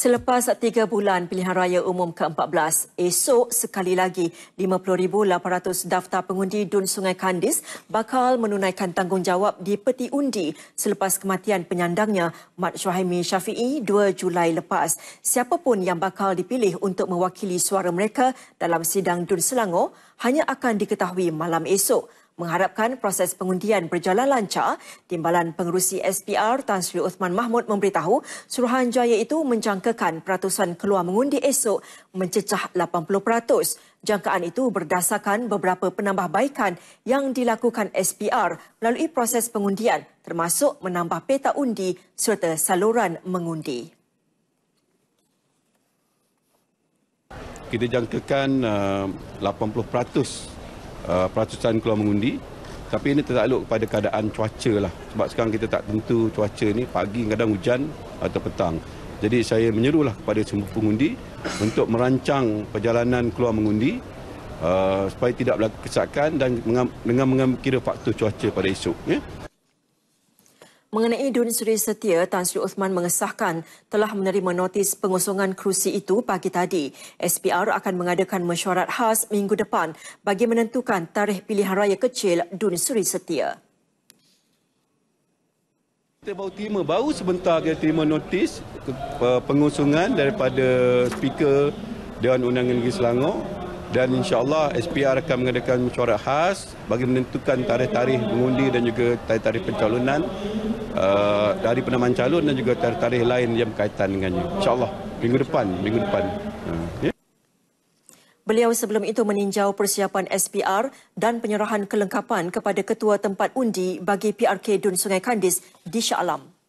Selepas tiga bulan pilihan raya umum ke-14, esok sekali lagi 50,800 daftar pengundi Dun Sungai Kandis bakal menunaikan tanggungjawab di peti undi selepas kematian penyandangnya Mat Syuhaimi Syafi'i 2 Julai lepas. Siapapun yang bakal dipilih untuk mewakili suara mereka dalam sidang Dun Selangor hanya akan diketahui malam esok mengharapkan proses pengundian berjalan lancar, Timbalan Pengerusi SPR Tan Sri Uthman Mahmud memberitahu Suruhanjaya itu menjangkakan peratusan keluar mengundi esok mencecah 80%. Jangkaan itu berdasarkan beberapa penambahbaikan yang dilakukan SPR melalui proses pengundian termasuk menambah peta undi serta saluran mengundi. Kita jangkakan 80% uh, Uh, peratusan keluar mengundi tapi ini tertakluk kepada keadaan cuaca lah sebab sekarang kita tak tentu cuaca ni pagi kadang hujan atau petang jadi saya menyerulah kepada semua pengundi untuk merancang perjalanan keluar mengundi uh, supaya tidak berlaku kesakan dan dengan mengambil kira faktor cuaca pada esok. Ya? Mengenai Dun Sri Setia, Tan Sri Uthman mengesahkan telah menerima notis pengusungan kerusi itu pagi tadi. SPR akan mengadakan mesyuarat khas minggu depan bagi menentukan tarikh pilihan raya kecil Dun Sri Setia. Kita baru terima, baru sebentar kita terima notis pengusungan daripada speaker Dewan Undangan Negeri Selangor dan insyaallah SPR akan mengadakan mesyuarat khas bagi menentukan tarikh-tarikh mengundi dan juga tarikh-tarikh pencalonan uh, dari penamaan calon dan juga tarikh-tarikh lain yang berkaitan dengannya insyaallah minggu depan minggu depan uh, ha, yeah. Beliau sebelum itu meninjau persiapan SPR dan penyerahan kelengkapan kepada ketua tempat undi bagi PRK Dun Sungai Kandis di Shah Alam.